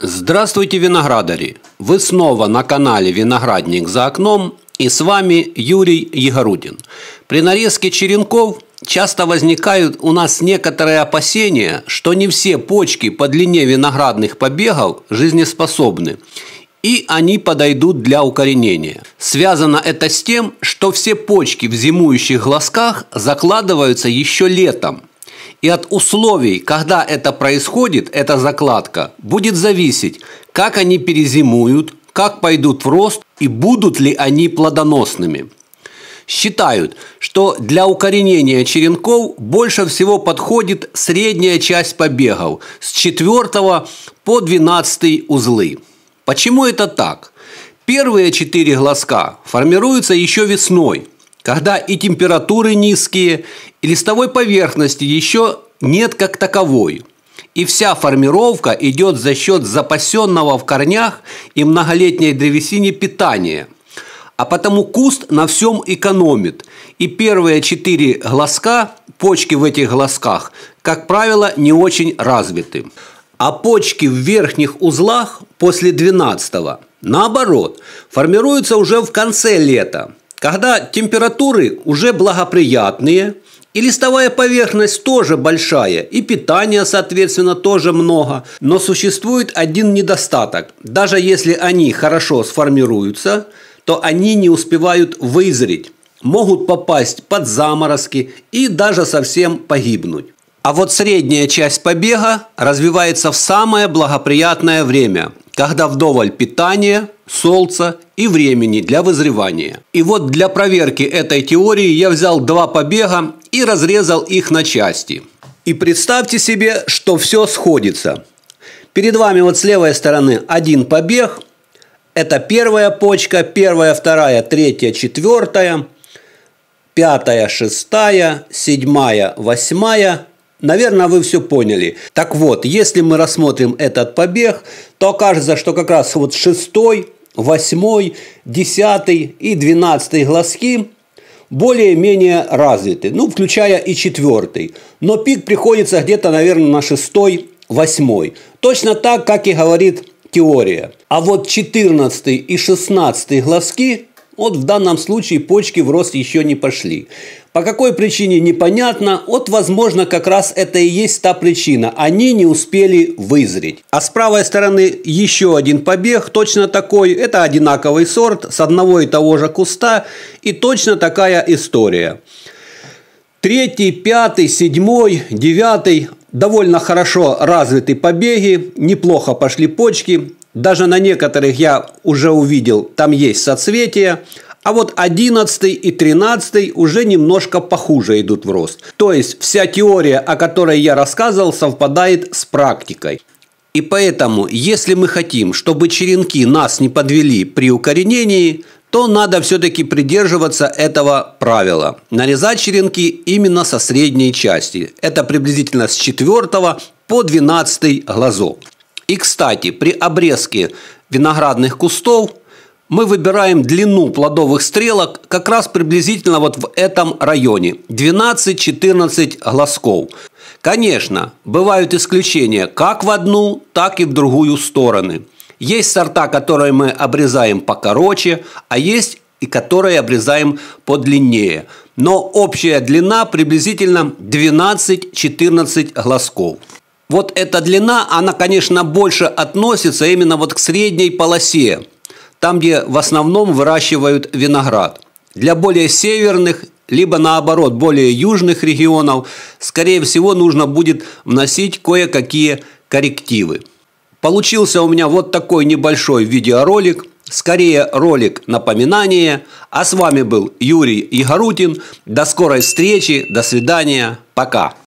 Здравствуйте, виноградари! Вы снова на канале «Виноградник за окном» и с вами Юрий Егорудин. При нарезке черенков часто возникают у нас некоторые опасения, что не все почки по длине виноградных побегов жизнеспособны и они подойдут для укоренения. Связано это с тем, что все почки в зимующих глазках закладываются еще летом, и от условий, когда это происходит, эта закладка, будет зависеть, как они перезимуют, как пойдут в рост и будут ли они плодоносными. Считают, что для укоренения черенков больше всего подходит средняя часть побегов с 4 по 12 узлы. Почему это так? Первые четыре глазка формируются еще весной – когда и температуры низкие, и листовой поверхности еще нет как таковой. И вся формировка идет за счет запасенного в корнях и многолетней древесине питания. А потому куст на всем экономит. И первые четыре глазка, почки в этих глазках, как правило, не очень развиты. А почки в верхних узлах после 12 наоборот, формируются уже в конце лета – когда температуры уже благоприятные, и листовая поверхность тоже большая, и питания, соответственно, тоже много. Но существует один недостаток. Даже если они хорошо сформируются, то они не успевают вызреть, могут попасть под заморозки и даже совсем погибнуть. А вот средняя часть побега развивается в самое благоприятное время, когда вдоволь питания, солнца и времени для вызревания. И вот для проверки этой теории я взял два побега и разрезал их на части. И представьте себе, что все сходится. Перед вами вот с левой стороны один побег. Это первая почка, первая, вторая, третья, четвертая, пятая, шестая, седьмая, восьмая, Наверное, вы все поняли. Так вот, если мы рассмотрим этот побег, то окажется, что как раз вот шестой, восьмой, десятый и двенадцатый глазки более-менее развиты, ну, включая и четвертый. Но пик приходится где-то, наверное, на шестой, восьмой. Точно так, как и говорит теория. А вот 14 и 16 глазки вот в данном случае почки в рост еще не пошли. По какой причине непонятно, вот возможно как раз это и есть та причина, они не успели вызреть. А с правой стороны еще один побег, точно такой, это одинаковый сорт с одного и того же куста и точно такая история. Третий, пятый, седьмой, девятый, довольно хорошо развиты побеги, неплохо пошли почки, даже на некоторых я уже увидел, там есть соцветия, а вот 11 и 13 уже немножко похуже идут в рост. То есть вся теория, о которой я рассказывал, совпадает с практикой. И поэтому, если мы хотим, чтобы черенки нас не подвели при укоренении, то надо все-таки придерживаться этого правила. Нарезать черенки именно со средней части. Это приблизительно с 4 по 12 глазок. И, кстати, при обрезке виноградных кустов мы выбираем длину плодовых стрелок как раз приблизительно вот в этом районе. 12-14 глазков. Конечно, бывают исключения как в одну, так и в другую стороны. Есть сорта, которые мы обрезаем покороче, а есть и которые обрезаем подлиннее. Но общая длина приблизительно 12-14 глазков вот эта длина, она, конечно, больше относится именно вот к средней полосе, там, где в основном выращивают виноград. Для более северных, либо наоборот, более южных регионов, скорее всего, нужно будет вносить кое-какие коррективы. Получился у меня вот такой небольшой видеоролик, скорее ролик напоминание. А с вами был Юрий Игорутин. До скорой встречи, до свидания, пока.